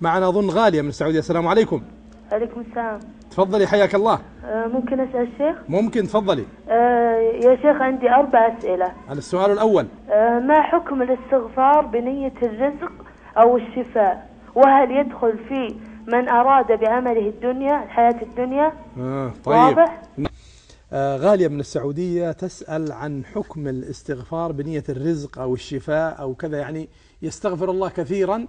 معنا أظن غالية من السعودية السلام عليكم عليكم السلام تفضلي حياك الله آه، ممكن أسأل الشيخ ممكن تفضلي آه، يا شيخ عندي أربع أسئلة السؤال الأول آه، ما حكم الاستغفار بنية الرزق أو الشفاء وهل يدخل في من أراد بعمله الدنيا الحياة الدنيا آه طيب واضح غالية من السعودية تسأل عن حكم الاستغفار بنية الرزق أو الشفاء أو كذا يعني يستغفر الله كثيرا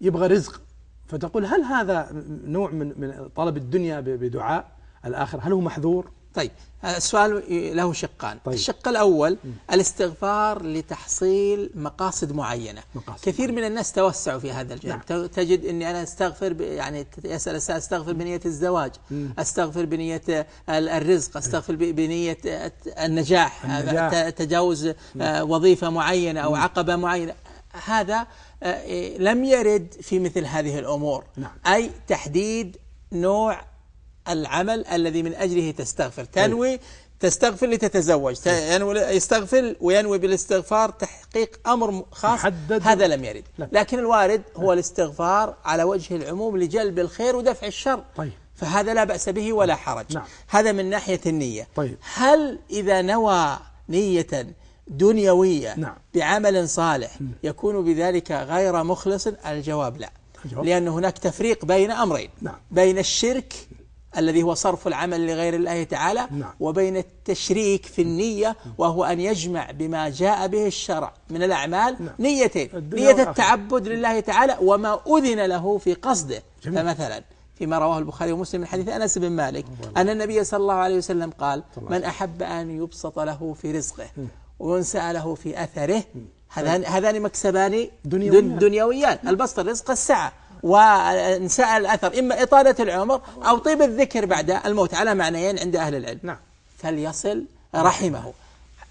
يبغى رزق فتقول هل هذا نوع من من طلب الدنيا بدعاء الآخر هل هو محذور طيب السؤال له شقان طيب. الشق الأول م. الاستغفار لتحصيل مقاصد معينة مقاصد كثير معينة. من الناس توسعوا في هذا الجانب نعم. تجد أني أنا أستغفر يعني يسأل أستغفر بنية الزواج م. أستغفر بنية الرزق أستغفر بنية النجاح, النجاح. تجاوز م. آه، وظيفة معينة أو م. عقبة معينة هذا آه، إيه، لم يرد في مثل هذه الأمور نعم. أي تحديد نوع العمل الذي من أجله تستغفر طيب. تنوي تستغفر لتتزوج طيب. يستغفر وينوي بالاستغفار تحقيق أمر خاص هذا لم يرد لكن الوارد هو الاستغفار على وجه العموم لجلب الخير ودفع الشر طيب فهذا لا بأس به ولا نعم. حرج نعم. هذا من ناحية النية طيب. هل إذا نوى نية دنيوية نعم بعمل صالح يكون بذلك غير مخلص الجواب لا الجواب. لأن هناك تفريق بين أمرين نعم بين الشرك الذي هو صرف العمل لغير الله تعالى نعم وبين التشريك في النية وهو أن يجمع بما جاء به الشرع من الأعمال نعم نيتين نية التعبد لله تعالى وما أذن له في قصده جميل. فمثلا فيما رواه البخاري ومسلم من حديث أنس بن مالك أن النبي صلى الله عليه وسلم قال من أحب أن يبسط له في رزقه ومن سأله في أثره هذان طيب. هذان مكسبان دنيويان, دنيويان البسط الرزق السعة وإن سأل الأثر إما إطالة العمر أو طيب الذكر بعد الموت على معنيين عند أهل العلم نعم فليصل رحمه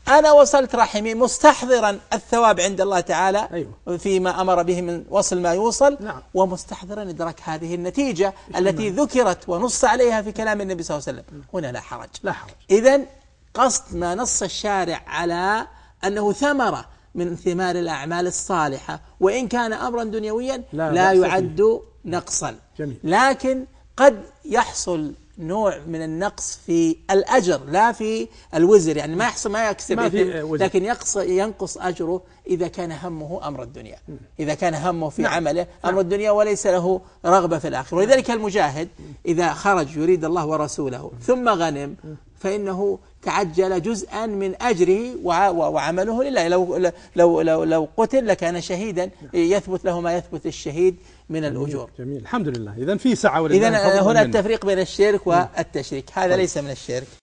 أنا وصلت رحمي مستحضرا الثواب عند الله تعالى أيوة. فيما أمر به من وصل ما يوصل نعم. ومستحضرا إدراك هذه النتيجة التي ذكرت ونص عليها في كلام النبي صلى الله عليه وسلم نعم. هنا لا حرج, لا حرج. إذا قصد ما نص الشارع على أنه ثمرة من ثمار الأعمال الصالحة وإن كان أمرا دنيويا لا, لا يعد نعم. نقصا جميل. لكن قد يحصل نوع من النقص في الأجر لا في الوزر يعني ما يحصل ما يكسب ما آه، لكن يقص ينقص أجره إذا كان همه أمر الدنيا إذا كان همه في نعم. عمله نعم. أمر نعم. الدنيا وليس له رغبة في الآخرة ولذلك المجاهد إذا خرج يريد الله ورسوله ثم غنم فإنه تعجل جزءا من أجره وعمله لله لو, لو, لو, لو قتل لكان شهيدا نعم. يثبت له ما يثبت الشهيد من الأجور جميل, الحمد لله إذا في سعة إذا هنا التفريق بين الشرك نعم. والتشريك هذا طيب. ليس من الشرك